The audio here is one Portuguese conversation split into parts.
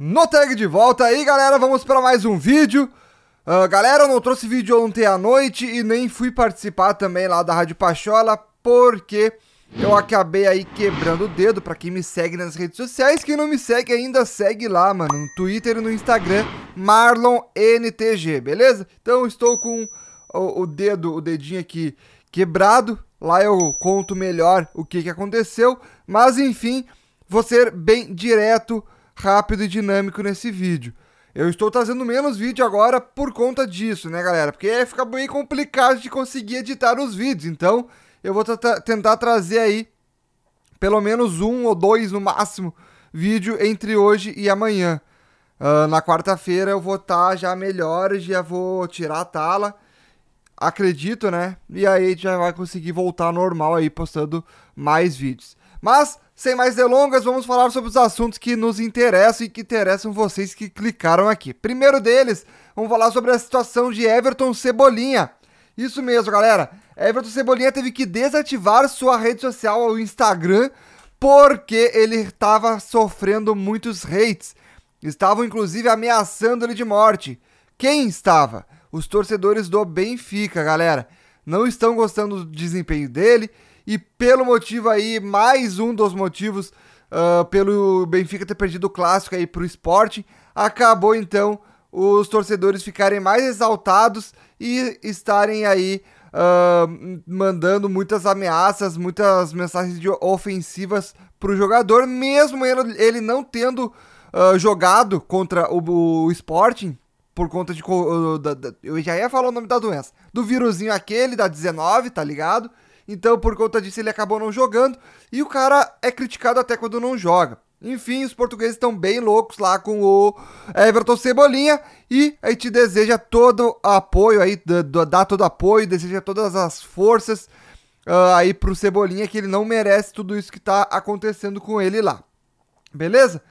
no tag de volta. aí galera, vamos para mais um vídeo. Uh, galera, eu não trouxe vídeo ontem à noite e nem fui participar também lá da Rádio Pachola, porque eu acabei aí quebrando o dedo para quem me segue nas redes sociais. Quem não me segue ainda, segue lá, mano, no Twitter e no Instagram, MarlonNTG, beleza? Então estou com o, o dedo, o dedinho aqui quebrado. Lá eu conto melhor o que, que aconteceu, mas enfim, vou ser bem direto rápido e dinâmico nesse vídeo. Eu estou trazendo menos vídeo agora por conta disso, né, galera? Porque fica bem complicado de conseguir editar os vídeos. Então, eu vou tentar trazer aí pelo menos um ou dois no máximo vídeo entre hoje e amanhã. Uh, na quarta-feira eu vou estar tá já melhor, já vou tirar a tala, acredito, né? E aí a gente já vai conseguir voltar normal aí postando mais vídeos. Mas, sem mais delongas, vamos falar sobre os assuntos que nos interessam e que interessam vocês que clicaram aqui. Primeiro deles, vamos falar sobre a situação de Everton Cebolinha. Isso mesmo, galera. Everton Cebolinha teve que desativar sua rede social, o Instagram, porque ele estava sofrendo muitos hates. Estavam inclusive ameaçando ele de morte. Quem estava? Os torcedores do Benfica, galera. Não estão gostando do desempenho dele e pelo motivo aí, mais um dos motivos uh, pelo Benfica ter perdido o clássico aí pro esporte, acabou então os torcedores ficarem mais exaltados e estarem aí uh, mandando muitas ameaças, muitas mensagens ofensivas pro jogador, mesmo ele não tendo uh, jogado contra o, o Sporting por conta de. Eu já ia falar o nome da doença. Do vírusinho aquele, da 19, tá ligado? Então, por conta disso, ele acabou não jogando e o cara é criticado até quando não joga. Enfim, os portugueses estão bem loucos lá com o Everton Cebolinha e a gente deseja todo apoio aí, dá todo apoio, deseja todas as forças uh, aí pro Cebolinha que ele não merece tudo isso que tá acontecendo com ele lá. Beleza?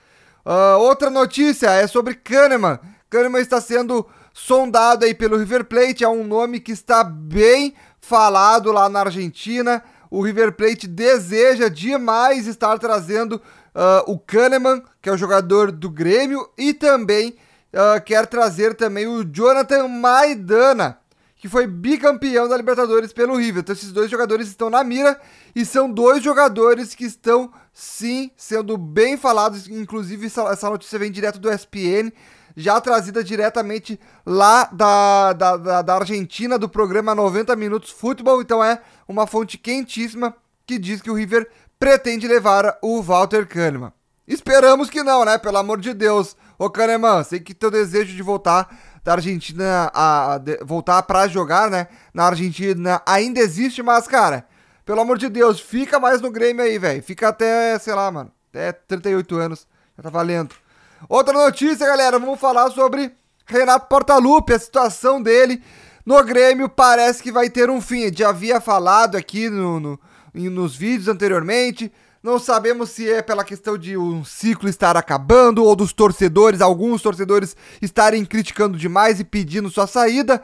Uh, outra notícia é sobre Kahneman. Kahneman está sendo sondado aí pelo River Plate, é um nome que está bem falado lá na Argentina. O River Plate deseja demais estar trazendo uh, o Kahneman, que é o jogador do Grêmio, e também uh, quer trazer também o Jonathan Maidana, que foi bicampeão da Libertadores pelo River. Então esses dois jogadores estão na mira e são dois jogadores que estão sim sendo bem falados, inclusive essa notícia vem direto do ESPN, já trazida diretamente lá da, da, da, da Argentina, do programa 90 Minutos Futebol. Então é uma fonte quentíssima que diz que o River pretende levar o Walter Kahneman. Esperamos que não, né? Pelo amor de Deus. Ô Kahneman, sei que teu desejo de voltar da Argentina a, a de, voltar para jogar, né? Na Argentina ainda existe, mas cara, pelo amor de Deus, fica mais no Grêmio aí, velho. Fica até, sei lá, mano, até 38 anos. Já tá valendo. Outra notícia, galera, vamos falar sobre Renato Portaluppi, a situação dele no Grêmio parece que vai ter um fim. Eu já havia falado aqui no, no, nos vídeos anteriormente. Não sabemos se é pela questão de um ciclo estar acabando ou dos torcedores, alguns torcedores estarem criticando demais e pedindo sua saída,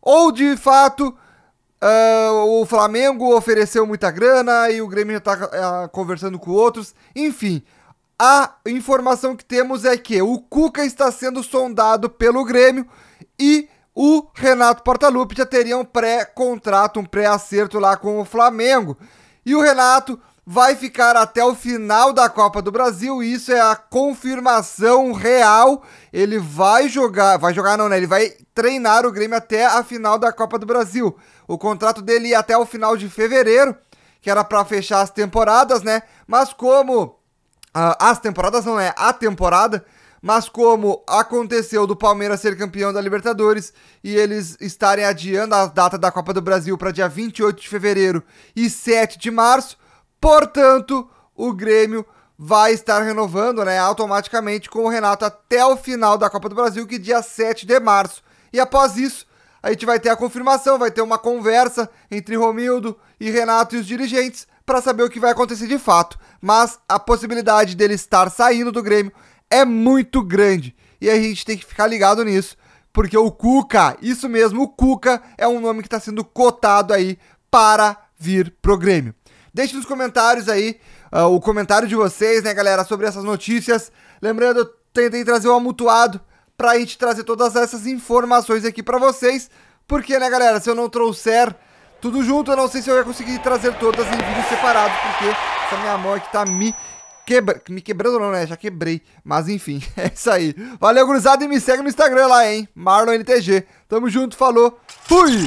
ou de fato uh, o Flamengo ofereceu muita grana e o Grêmio já está uh, ah, conversando com outros. Enfim, a informação que temos é que o Cuca está sendo sondado pelo Grêmio e o Renato Portaluppi já teria um pré-contrato, um pré-acerto lá com o Flamengo. E o Renato vai ficar até o final da Copa do Brasil, isso é a confirmação real. Ele vai jogar, vai jogar não, né? Ele vai treinar o Grêmio até a final da Copa do Brasil. O contrato dele ia até o final de fevereiro, que era para fechar as temporadas, né? Mas como ah, as temporadas não é a temporada, mas como aconteceu do Palmeiras ser campeão da Libertadores e eles estarem adiando a data da Copa do Brasil para dia 28 de fevereiro e 7 de março, portanto, o Grêmio vai estar renovando, né, automaticamente com o Renato até o final da Copa do Brasil, que é dia 7 de março. E após isso, a gente vai ter a confirmação, vai ter uma conversa entre Romildo e Renato e os dirigentes para saber o que vai acontecer de fato, mas a possibilidade dele estar saindo do Grêmio é muito grande. E a gente tem que ficar ligado nisso, porque o Cuca, isso mesmo, o Cuca é um nome que está sendo cotado aí para vir pro Grêmio. Deixe nos comentários aí uh, o comentário de vocês, né, galera, sobre essas notícias. Lembrando, eu tentei trazer o um amutuado para a gente trazer todas essas informações aqui para vocês, porque, né, galera, se eu não trouxer tudo junto. Eu não sei se eu ia conseguir trazer todas em vídeos separados, porque essa minha mão aqui tá me quebra... me quebrando não, né? Já quebrei. Mas enfim, é isso aí. Valeu, cruzado e me segue no Instagram lá, hein? MarlonNTG. Tamo junto, falou. Fui!